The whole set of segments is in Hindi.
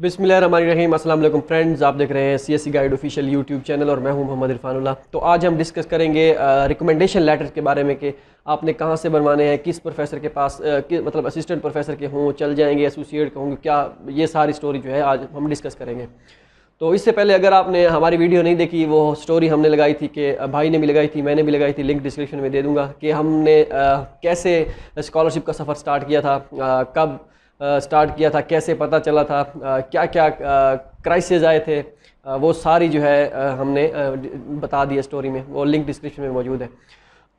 बिसमीम असल फ्रेंड्स आप देख रहे हैं C S C guide official YouTube channel और मैं हूं मोहम्मद इरफानुल्ला तो आज हम डिस्कस करेंगे रिकमेंडेशन लेटर्स के बारे में कि आपने कहाँ से बनवाने हैं किस प्रोफेसर के पास आ, कि, मतलब असिस्टेंट प्रोफेसर के हों चल जाएंगे एसोसिएट के होंगे क्या ये सारी स्टोरी जो है आज हम डिस्कस करेंगे तो इससे पहले अगर आपने हमारी वीडियो नहीं देखी वो स्टोरी हमने लगाई थी कि भाई ने भी लगाई थी मैंने भी लगाई थी लिंक डिस्क्रिप्शन में दे दूँगा कि हमने कैसे स्कॉलरशिप का सफ़र स्टार्ट किया था कब स्टार्ट किया था कैसे पता चला था क्या क्या क्राइसिस आए थे वो सारी जो है हमने बता दी है स्टोरी में वो लिंक डिस्क्रिप्शन में मौजूद है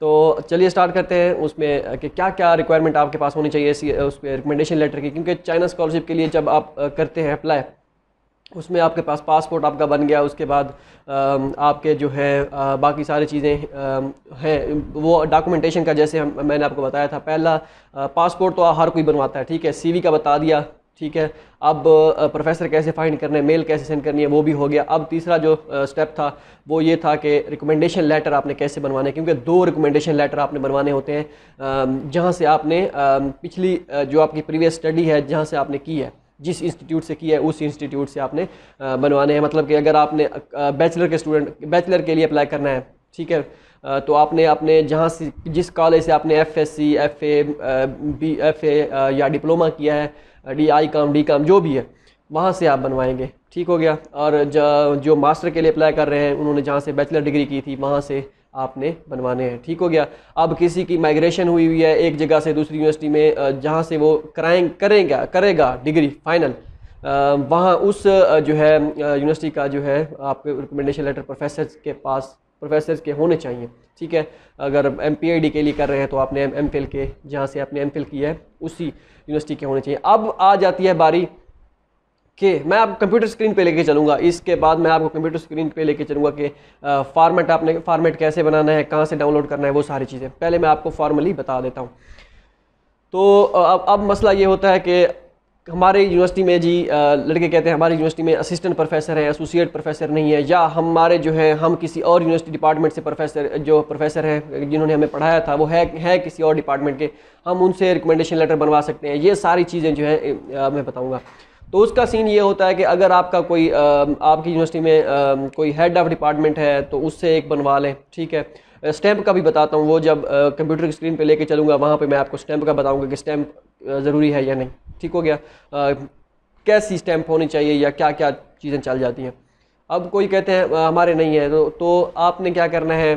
तो चलिए स्टार्ट करते हैं उसमें कि क्या क्या रिक्वायरमेंट आपके पास होनी चाहिए इसी उस पर रिकमेंडेशन लेटर की क्योंकि चाइना स्कॉलरशिप के लिए जब आप करते हैं अप्लाई उसमें आपके पास पासपोर्ट आपका बन गया उसके बाद आपके जो है बाकी सारी चीज़ें हैं वो डॉक्यूमेंटेशन का जैसे हम मैंने आपको बताया था पहला पासपोर्ट तो हर कोई बनवाता है ठीक है सीवी का बता दिया ठीक है अब प्रोफेसर कैसे फाइंड करने मेल कैसे सेंड करनी है वो भी हो गया अब तीसरा जो स्टेप था वो ये था कि रिकमेंडेशन लेटर आपने कैसे बनवाने क्योंकि दो रिकमेंडेशन लेटर आपने बनवाने होते हैं जहाँ से आपने पिछली जो आपकी प्रीवियस स्टडी है जहाँ से आपने की है जिस इंस्टीट्यूट से किया है उस इंस्टीट्यूट से आपने बनवाने हैं मतलब कि अगर आपने बैचलर के स्टूडेंट बैचलर के लिए अप्लाई करना है ठीक है तो आपने अपने जहाँ से जिस कॉलेज से आपने F S C F A B F A या डिप्लोमा किया है डी आई काम डी काम जो भी है वहाँ से आप बनवाएंगे ठीक हो गया और जो मास्टर के लिए अप्लाई कर रहे हैं उन्होंने जहाँ से बैचलर डिग्री की थी वहाँ से आपने बनवाने हैं ठीक हो गया अब किसी की माइग्रेशन हुई हुई है एक जगह से दूसरी यूनिवर्सिटी में जहाँ से वो कराएं करेगा करेगा डिग्री फाइनल वहाँ उस जो है यूनिवर्सिटी का जो है आपके रिकमेंडेशन लेटर प्रोफेसर के पास प्रोफेसर के होने चाहिए ठीक है अगर एम के लिए कर रहे हैं तो आपने एम के जहाँ से आपने एम किया है उसी यूनिवर्सिटी के होने चाहिए अब आ जाती है बारी कि मैं आप कंप्यूटर स्क्रीन पे लेके चलूँगा इसके बाद मैं आपको कंप्यूटर स्क्रीन पे लेके चलूँगा कि फॉर्मेट आपने फॉर्मेट कैसे बनाना है कहाँ से डाउनलोड करना है वो सारी चीज़ें पहले मैं आपको फॉर्मली बता देता हूँ तो अब अब मसला ये होता है कि हमारे यूनिवर्सिटी में जी लड़के कहते हैं हमारी यूनिवर्सिटी में असिस्टेंट प्रोफेसर हैं एसोसिएट प्रोफेसर नहीं है या हमारे जो हैं हम किसी और यूनिवर्सिटी डिपार्टमेंट से प्रोफेसर जो प्रोफेसर हैं जिन्होंने हमें पढ़ाया था वो है है किसी और डिपार्टमेंट के हम उनसे रिकमेंडेशन लेटर बनवा सकते हैं ये सारी चीज़ें जो है मैं बताऊँगा तो उसका सीन ये होता है कि अगर आपका कोई आपकी यूनिवर्सिटी में कोई हेड ऑफ डिपार्टमेंट है तो उससे एक बनवा लें ठीक है स्टैम्प का भी बताता हूँ वो जब कंप्यूटर की स्क्रीन पे लेके चलूँगा वहाँ पे मैं आपको स्टैम्प का बताऊँगा कि स्टैम्प ज़रूरी है या नहीं ठीक हो गया आ, कैसी स्टैम्प होनी चाहिए या क्या क्या चीज़ें चल जाती हैं अब कोई कहते हैं हमारे नहीं है तो, तो आपने क्या करना है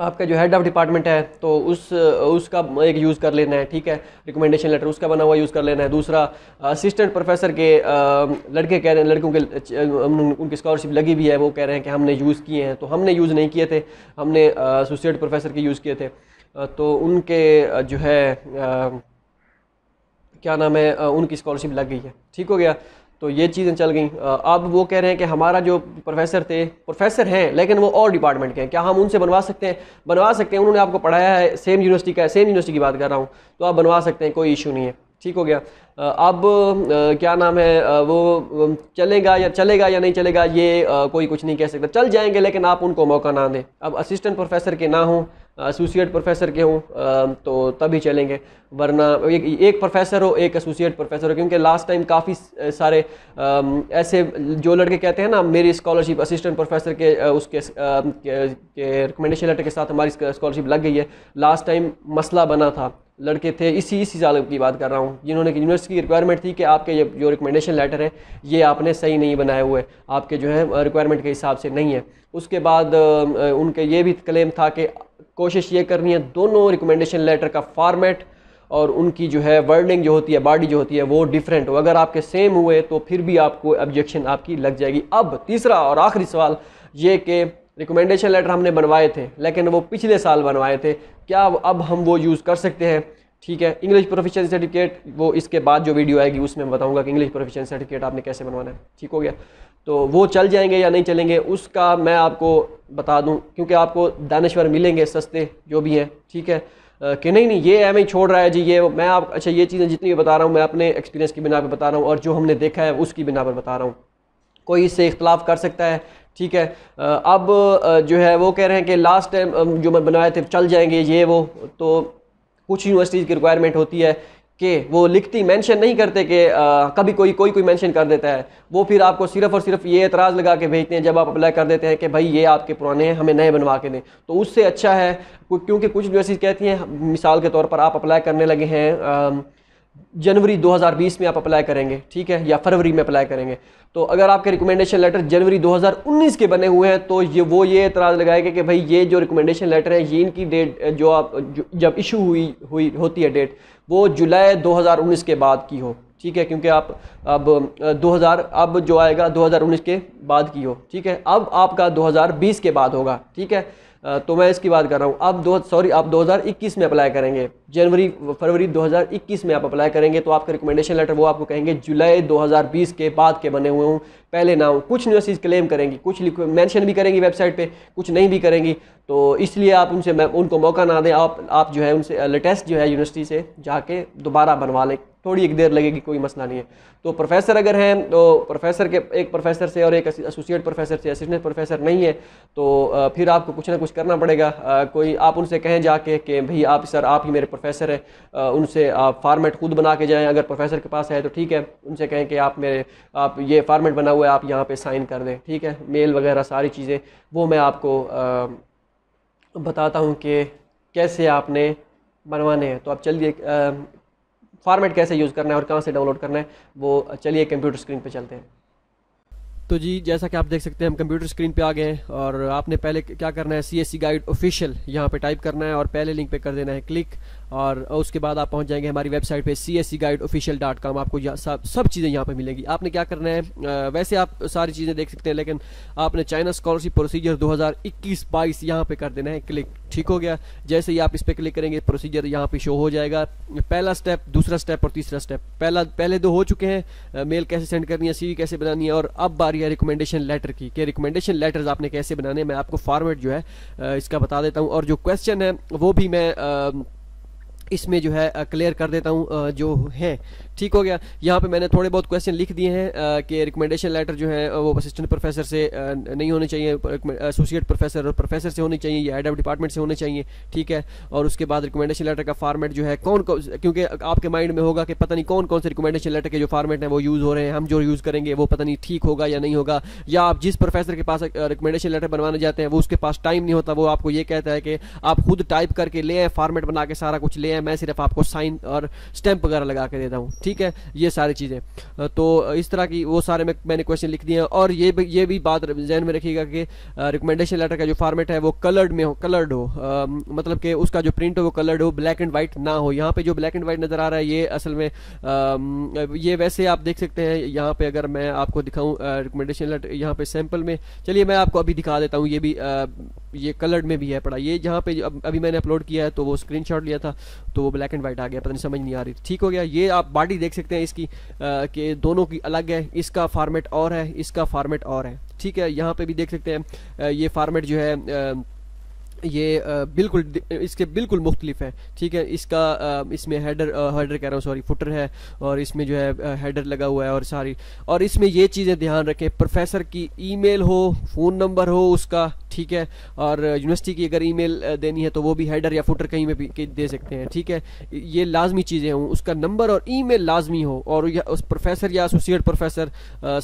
आपका जो हेड ऑफ डिपार्टमेंट है तो उस उसका एक यूज़ कर लेना है ठीक है रिकमेंडेशन लेटर उसका बना हुआ यूज़ कर लेना है दूसरा असिस्टेंट प्रोफेसर के लड़के कह रहे हैं लड़कों के उनकी स्कॉलरशिप लगी भी है वो कह रहे हैं कि हमने यूज़ किए हैं तो हमने यूज़ नहीं किए थे हमने एसोसिएट प्रोफेसर के यूज़ किए थे तो उनके जो है क्या नाम है उनकी स्कॉलरशिप लग गई है ठीक हो गया तो ये चीज़ें चल गई अब वो कह रहे हैं कि हमारा जो प्रोफेसर थे प्रोफेसर हैं लेकिन वो और डिपार्टमेंट के हैं क्या हम उनसे बनवा सकते हैं बनवा सकते हैं उन्होंने आपको पढ़ाया है सेम यूनिवर्सिटी का है सेम यूनिवर्सिटी की बात कर रहा हूँ तो आप बनवा सकते हैं कोई इशू नहीं है ठीक हो गया अब क्या नाम है वो चलेगा या चलेगा या नहीं चलेगा ये कोई कुछ नहीं कह सकता चल जाएंगे लेकिन आप उनको मौका ना दें अब असिस्टेंट प्रोफेसर के ना हों एसोसिएट प्रोफेसर के हों तो तभी चलेंगे वरना एक एक प्रोफेसर हो एक एसोसिएट प्रोफेसर हो क्योंकि लास्ट टाइम काफ़ी सारे ऐसे जो लड़के कहते हैं ना मेरी स्कॉलरशिप असिस्टेंट प्रोफेसर के उसके रिकमेंडेशन लेटर के साथ हमारी स्कॉलरशिप लग गई है लास्ट टाइम मसला बना था लड़के थे इसी इसी साल की बात कर रहा हूँ जिन्होंने कि यूनिवर्सिटी की रिक्वायरमेंट थी कि आपके ये जो रिकमेंडेशन लेटर है ये आपने सही नहीं बनाए हुए आपके जो है रिक्वायरमेंट के हिसाब से नहीं है उसके बाद उनके ये भी क्लेम था कि कोशिश ये करनी है दोनों रिकमेंडेशन लेटर का फॉर्मेट और उनकी जो है वर्डिंग जो होती है बॉडी जो होती है वो डिफरेंट हो अगर आपके सेम हुए तो फिर भी आपको ऑब्जेक्शन आपकी लग जाएगी अब तीसरा और आखिरी सवाल ये कि रिकमेंडेशन लेटर हमने बनवाए थे लेकिन वो पिछले साल बनवाए थे क्या अब हम वो यूज़ कर सकते हैं ठीक है इंग्लिश प्रोफेशन सर्टिफिकेट वो इसके बाद जो वीडियो आएगी उसमें बताऊंगा कि इंग्लिश प्रोफेशन सर्टिफिकेट आपने कैसे बनवाना है ठीक हो गया तो वो चल जाएंगे या नहीं चलेंगे उसका मैं आपको बता दूं क्योंकि आपको दानश्वर मिलेंगे सस्ते जो भी हैं ठीक है कि नहीं नहीं ये एम ही छोड़ रहा है जी ये मैं आप अच्छा ये चीज़ें जितनी भी बता रहा हूँ मैं अपने एक्सपीरियंस की बिना पर बता रहा हूँ और जो हमने देखा है उसकी बिना पर बता रहा हूँ कोई इससे इख्तलाफ कर सकता है ठीक है अब जो है वो कह रहे हैं कि लास्ट टाइम जो मैं बनाए थे चल जाएंगे ये वो तो कुछ यूनिवर्सिटीज़ की रिक्वायरमेंट होती है कि वो लिखती मेंशन नहीं करते कि कभी कोई कोई कोई मेंशन कर देता है वो फिर आपको सिर्फ और सिर्फ ये एतराज़ लगा के भेजते हैं जब आप अप्लाई कर देते हैं कि भाई ये आपके पुराने हैं हमें नए बनवा के दें तो उससे अच्छा है क्योंकि कुछ यूनिवर्सिटीज़ कहती हैं मिसाल के तौर पर आप अप्लाई करने लगे हैं आ, जनवरी 2020 में आप अप्लाई करेंगे ठीक है या फरवरी में अप्लाई करेंगे तो अगर आपके रिकमेंडेशन लेटर जनवरी 2019 के बने हुए हैं तो ये वो ये एतराज़ लगाएगा कि भाई ये जो रिकमेंडेशन लेटर है ये इनकी डेट जो आप जो, जब इशू हुई हुई होती है डेट वो जुलाई 2019 के बाद की हो ठीक है क्योंकि आप अब 2000 अब जो आएगा 2019 के बाद की हो ठीक है अब आपका 2020 के बाद होगा ठीक है तो मैं इसकी बात कर रहा हूँ आप दो सॉरी आप 2021 में अप्लाई करेंगे जनवरी फरवरी 2021 में आप अप्लाई करेंगे तो आपका रिकमेंडेशन लेटर वो आपको कहेंगे जुलाई 2020 के बाद के बने हुए हूँ पहले ना हूँ कुछ यूनिवर्सिटीज़ क्लेम करेंगी कुछ मेंशन भी करेंगी वेबसाइट पे कुछ नहीं भी करेंगी तो इसलिए आप उनसे उनको मौका ना दें आप आप जो है उनसे लेटेस्ट जो है यूनिवर्सिटी से जाके दोबारा बनवा लें थोड़ी एक देर लगेगी कोई मसला नहीं है तो प्रोफेसर अगर हैं तो प्रोफेसर के एक प्रोफेसर से और एक एसोसिएट प्रोफेसर से असिस्टेंट प्रोफेसर नहीं है तो फिर आपको कुछ ना कुछ करना पड़ेगा कोई आप उनसे कहें जाके कि भाई आप सर आप ही मेरे प्रोफेसर हैं उनसे आप फार्मेट खुद बना के जाएँ अगर प्रोफेसर के पास है तो ठीक है उनसे कहें कि आप मेरे आप ये फार्मेट बना हुआ है आप यहाँ पर साइन कर दें ठीक है मेल वगैरह सारी चीज़ें वो मैं आपको बताता हूँ कि कैसे आपने बनवाने हैं तो आप चलिए फॉर्मेट कैसे यूज़ करना है और कहाँ से डाउनलोड करना है वो चलिए कंप्यूटर स्क्रीन पे चलते हैं तो जी जैसा कि आप देख सकते हैं हम कंप्यूटर स्क्रीन पे आ गए हैं और आपने पहले क्या करना है C S C guide official यहाँ पे टाइप करना है और पहले लिंक पे कर देना है क्लिक और उसके बाद आप पहुंच जाएंगे हमारी वेबसाइट पे C S C guide official dot com आपको सब सब चीज़ें यहाँ पे मिलेंगी आपने क्या करना है वैसे आप सारी चीज़ें देख सकते हैं लेकिन आपने चाइना स्कॉलरशिप प्रोसीजर 2021-22 यहाँ पे कर देना है क्लिक ठीक हो गया जैसे ही आप इस पर क्लिक करेंगे प्रोसीजर यहाँ पे शो हो जाएगा पहला स्टेप दूसरा स्टेप और तीसरा स्टेप पहला पहले दो हो चुके हैं मेल कैसे सेंड करनी है सी कैसे बनानी है और अब बारी है रिकमेंडेशन लेटर की कि रिकमेंडेशन लेटर्स आपने कैसे बनाने मैं आपको फॉर्मेट जो है इसका बता देता हूँ और जो क्वेश्चन है वो भी मैं इसमें जो है क्लियर कर देता हूँ जो है ठीक हो गया यहाँ पे मैंने थोड़े बहुत क्वेश्चन लिख दिए हैं कि रिकमेंडेशन लेटर जो है वो असिस्टेंट प्रोफेसर से नहीं होने चाहिए एसोसिएट प्रोफेसर और प्रोफेसर से होने चाहिए या हेड ऑफ डिपार्टमेंट से होने चाहिए ठीक है और उसके बाद रिकमेंडेशन लेटर का फॉर्मेट जो है कौन कौन क्योंकि आपके माइंड में होगा कि पता नहीं कौन कौन से रिकमेंडेशन लेटर के जो फॉर्मेट हैं वो यूज़ हो रहे हैं हम जो यूज़ करेंगे वो पता नहीं ठीक होगा या नहीं होगा या आप जिस प्रोफेसर के पास रिकमेंडेशन लेटर बनवाने जाते हैं वो उसके पास टाइम नहीं होता वो आपको ये कहता है कि आप खुद टाइप करके ले आए फॉर्मेट बना के सारा कुछ ले आए मैं सिर्फ आपको साइन और स्टैंप वगैरह लगा के देता हूँ ठीक ठीक है ये सारी चीज़ें तो इस तरह की वो सारे में मैंने क्वेश्चन लिख दिए हैं और ये भी ये भी बात जहन में रखिएगा कि रिकमेंडेशन लेटर का जो फॉर्मेट है वो कलर्ड में हो कलर्ड हो आ, मतलब कि उसका जो प्रिंट हो वो कलर्ड हो ब्लैक एंड वाइट ना हो यहाँ पे जो ब्लैक एंड वाइट नज़र आ रहा है ये असल में आ, ये वैसे आप देख सकते हैं यहाँ पर अगर मैं आपको दिखाऊँ रिकमेंडेशन लेटर यहाँ पर सैम्पल में चलिए मैं आपको अभी दिखा देता हूँ ये भी ये कलर्ड में भी है पढ़ा ये जहाँ पे अभी मैंने अपलोड किया है तो वो स्क्रीनशॉट लिया था तो वो ब्लैक एंड वाइट आ गया पता नहीं समझ नहीं आ रही ठीक हो गया ये आप बॉडी देख सकते हैं इसकी कि दोनों की अलग है इसका फार्मेट और है इसका फार्मेट और है ठीक है यहाँ पे भी देख सकते हैं ये फार्मेट जो है ये बिल्कुल इसके बिल्कुल मुख्तलिफ है ठीक है इसका इसमें हेडर हेडर कह रहा हूँ सॉरी फुटर है और इसमें जो है हेडर लगा हुआ है और सारी और इसमें ये चीज़ें ध्यान रखें प्रोफेसर की ईमेल हो फ़ोन नंबर हो उसका ठीक है और यूनिवर्सिटी की अगर ईमेल देनी है तो वो भी हेडर या फुटर कहीं में भी दे सकते हैं ठीक है ये लाजमी चीज़ें हों उसका नंबर और मेल लाजमी हो और उस प्रोफेसर या एसोसिएट प्रोफेसर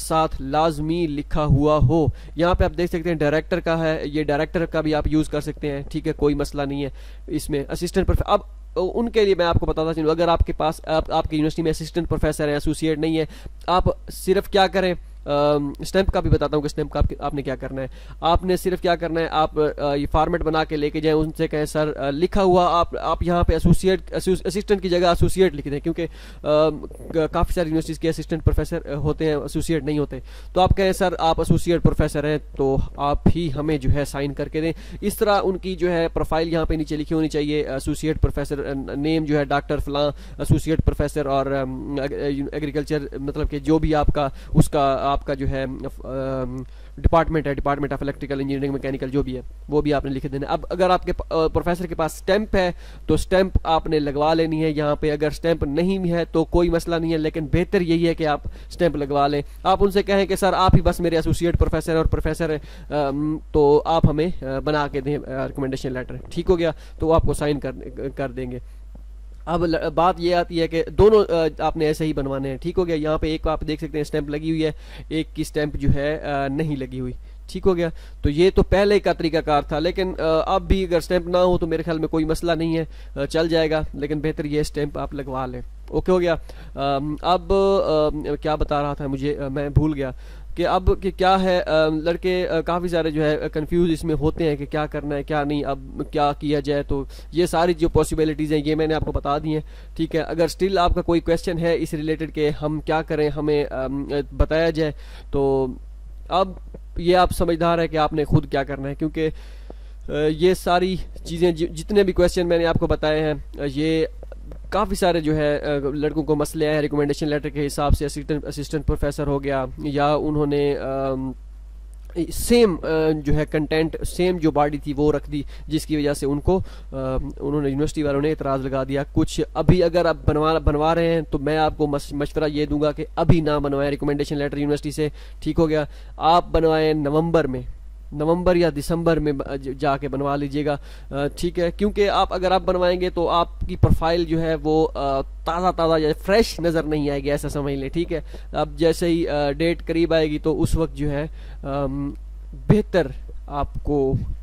साथ लाजमी लिखा हुआ हो यहाँ पर आप देख सकते हैं डायरेक्टर का है ये डायरेक्टर का भी आप यूज़ कर सकते हैं सकते हैं ठीक है कोई मसला नहीं है इसमें असिस्टेंट प्रोफेसर अब उनके लिए मैं आपको बताता चलूँ अगर आपके पास आप, आपकी यूनिवर्सिटी में असिस्टेंट प्रोफेसर हैं एसोसिएट नहीं है आप सिर्फ क्या करें स्टैम्प का भी बताता हूँ कि स्टैंप का आपने क्या करना है आपने सिर्फ क्या करना है आप ये फार्मेट बना के लेके जाएँ उनसे कहें सर लिखा हुआ आप आप यहाँ पे एसोसिएट असिस्टेंट की जगह एसोसिएट लिख दें क्योंकि काफ़ी सारी यूनिवर्सिटीज़ के असिस्टेंट प्रोफेसर होते हैं एसोसिएट नहीं होते तो आप कहें सर आप एसोसिएट प्रोफेसर हैं तो आप ही हमें जो है साइन करके दें इस तरह उनकी जो है प्रोफाइल यहाँ पर नीचे लिखी होनी चाहिए एसोसिएट प्रोफेसर नेम जो है डॉक्टर फलां एसोसिएट प्रोफेसर और एग्रीकल्चर मतलब कि जो भी आपका उसका आप आपका जो है डिपार्टमेंट है department of electrical engineering mechanical जो भी है वो भी आपने लिखे देना अब अगर आपके प्रोफेसर के पास स्टैंप है तो स्टैंप आपने लगवा लेनी है यहाँ पे अगर स्टैंप नहीं है तो कोई मसला नहीं है लेकिन बेहतर यही है कि आप स्टैंप लगवा लें आप उनसे कहें कि सर आप ही बस मेरे एसोसिएट प्रोफेसर और प्रोफेसर हैं तो आप हमें बना के दें रिकमेंडेशन लेटर ठीक हो गया तो आपको साइन कर कर देंगे अब बात ये आती है कि दोनों आपने ऐसे ही बनवाने हैं ठीक हो गया यहाँ पे एक आप देख सकते हैं स्टैंप लगी हुई है एक की स्टैंप जो है नहीं लगी हुई ठीक हो गया तो ये तो पहले का तरीकाकार था लेकिन अब भी अगर स्टैंप ना हो तो मेरे ख्याल में कोई मसला नहीं है चल जाएगा लेकिन बेहतर ये स्टैंप आप लगवा लें ओके हो गया अब क्या बता रहा था मुझे मैं भूल गया कि अब कि क्या है लड़के काफ़ी सारे जो है कंफ्यूज इसमें होते हैं कि क्या करना है क्या नहीं अब क्या किया जाए तो ये सारी जो पॉसिबिलिटीज़ हैं ये मैंने आपको बता दी हैं ठीक है अगर स्टिल आपका कोई क्वेश्चन है इस रिलेटेड के हम क्या करें हमें बताया जाए तो अब ये आप समझदार है कि आपने खुद क्या करना है क्योंकि ये सारी चीज़ें जितने भी क्वेश्चन मैंने आपको बताए हैं ये काफ़ी सारे जो है लड़कों को मसले हैं रिकमेंडेशन लेटर के हिसाब से असिस्टेंट असिस्टेंट प्रोफेसर हो गया या उन्होंने सेम जो है कंटेंट सेम जो बॉडी थी वो रख दी जिसकी वजह से उनको उन्होंने यूनिवर्सिटी वालों ने एतराज़ लगा दिया कुछ अभी अगर आप बनवा बनवा रहे हैं तो मैं आपको मशवरा ये दूंगा कि अभी ना बनवाएं रिकमेंडेशन लेटर यूनिवर्सिटी से ठीक हो गया आप बनवाएं नवंबर में नवंबर या दिसंबर में जाके बनवा लीजिएगा ठीक है क्योंकि आप अगर आप बनवाएंगे तो आपकी प्रोफाइल जो है वो ताज़ा ताज़ा या फ्रेश नज़र नहीं आएगी ऐसा समझ लें ठीक है अब जैसे ही डेट करीब आएगी तो उस वक्त जो है बेहतर आपको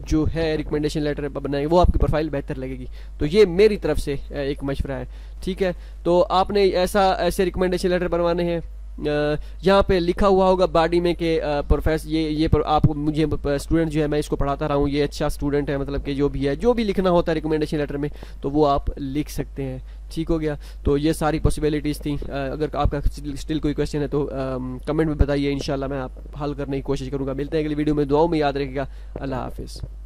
जो है रिकमेंडेशन लेटर बनाएंगे वो आपकी प्रोफाइल बेहतर लगेगी तो ये मेरी तरफ से एक मशवरा है ठीक है तो आपने ऐसा ऐसे रिकमेंडेशन लेटर बनवाने हैं यहाँ पे लिखा हुआ होगा बॉडी में कि प्रोफेसर ये ये आपको मुझे स्टूडेंट जो है मैं इसको पढ़ाता रहा हूँ ये अच्छा स्टूडेंट है मतलब कि जो भी है जो भी लिखना होता है रिकमेंडेशन लेटर में तो वो आप लिख सकते हैं ठीक हो गया तो ये सारी पॉसिबिलिटीज़ थी अगर आपका स्टिल कोई क्वेश्चन है तो कमेंट में बताइए इन मैं आप हल करने की कोशिश करूँगा मिलते हैं अगली वीडियो में दुआओं में याद रखेगा अल्लाह हाफिज़